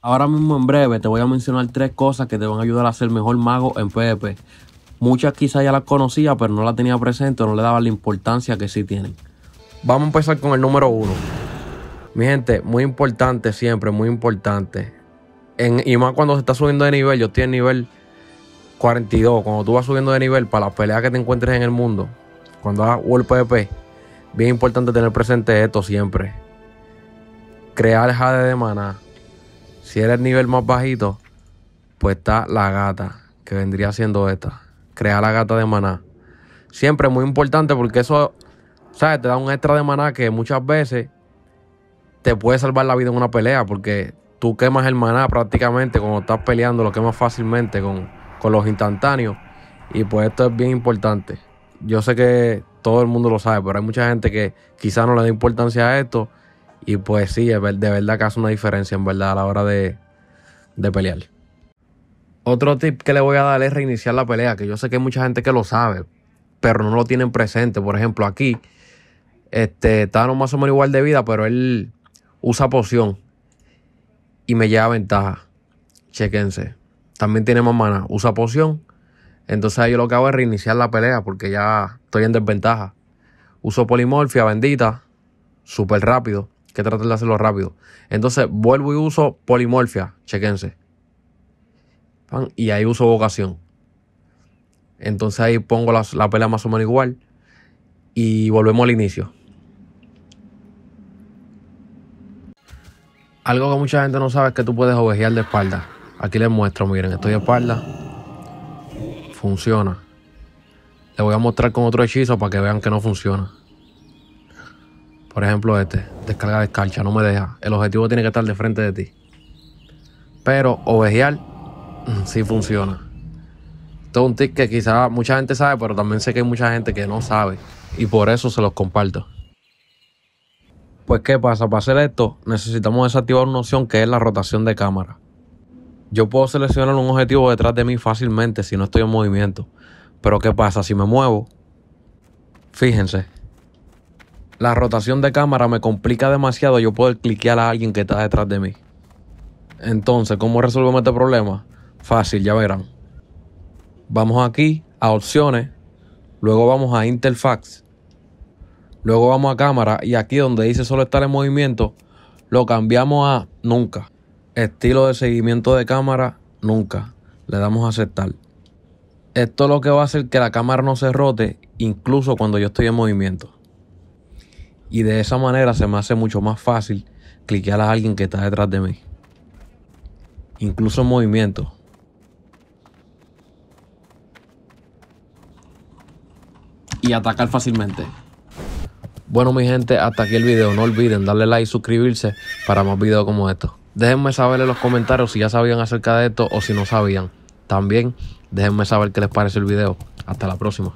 Ahora mismo en breve te voy a mencionar tres cosas que te van a ayudar a ser mejor mago en PvP. Muchas quizás ya las conocía, pero no las tenía presente o no le daba la importancia que sí tienen. Vamos a empezar con el número uno. Mi gente, muy importante siempre, muy importante. y más cuando se está subiendo de nivel, yo estoy en nivel 42. Cuando tú vas subiendo de nivel para las peleas que te encuentres en el mundo, cuando hagas World PvP, bien importante tener presente esto siempre. Crear jade de maná si eres el nivel más bajito, pues está la gata, que vendría siendo esta. Crear la gata de maná. Siempre muy importante porque eso, ¿sabes? Te da un extra de maná que muchas veces te puede salvar la vida en una pelea porque tú quemas el maná prácticamente cuando estás peleando, lo quemas fácilmente con, con los instantáneos. Y pues esto es bien importante. Yo sé que todo el mundo lo sabe, pero hay mucha gente que quizá no le da importancia a esto y pues sí, de verdad que hace una diferencia, en verdad, a la hora de, pelear. Otro tip que le voy a dar es reiniciar la pelea, que yo sé que hay mucha gente que lo sabe, pero no lo tienen presente. Por ejemplo, aquí, este, más o menos igual de vida, pero él usa poción y me lleva ventaja. Chequense. También tiene más mana, usa poción. Entonces yo lo que hago es reiniciar la pelea porque ya estoy en desventaja. Uso polimorfia bendita, súper rápido que traten de hacerlo rápido. Entonces vuelvo y uso polimorfia, chequense. Y ahí uso vocación. Entonces ahí pongo la, la pelea más o menos igual y volvemos al inicio. Algo que mucha gente no sabe es que tú puedes ovejear de espalda. Aquí les muestro, miren, estoy de espalda. Funciona. Les voy a mostrar con otro hechizo para que vean que no funciona. Por ejemplo, este, descarga escarcha, no me deja. El objetivo tiene que estar de frente de ti. Pero ovejear mm, sí funciona. Esto es un tip que quizá mucha gente sabe, pero también sé que hay mucha gente que no sabe. Y por eso se los comparto. Pues ¿qué pasa? Para hacer esto necesitamos desactivar una opción que es la rotación de cámara. Yo puedo seleccionar un objetivo detrás de mí fácilmente si no estoy en movimiento. Pero ¿qué pasa? Si me muevo, fíjense, la rotación de cámara me complica demasiado yo puedo cliquear a alguien que está detrás de mí. Entonces, ¿cómo resolvemos este problema? Fácil, ya verán. Vamos aquí a opciones, luego vamos a interfax, luego vamos a cámara y aquí donde dice solo estar en movimiento, lo cambiamos a nunca. Estilo de seguimiento de cámara, nunca. Le damos a aceptar. Esto es lo que va a hacer que la cámara no se rote incluso cuando yo estoy en movimiento. Y de esa manera se me hace mucho más fácil cliquear a alguien que está detrás de mí. Incluso en movimiento. Y atacar fácilmente. Bueno mi gente, hasta aquí el video. No olviden darle like y suscribirse para más videos como estos. Déjenme saber en los comentarios si ya sabían acerca de esto o si no sabían. También déjenme saber qué les parece el video. Hasta la próxima.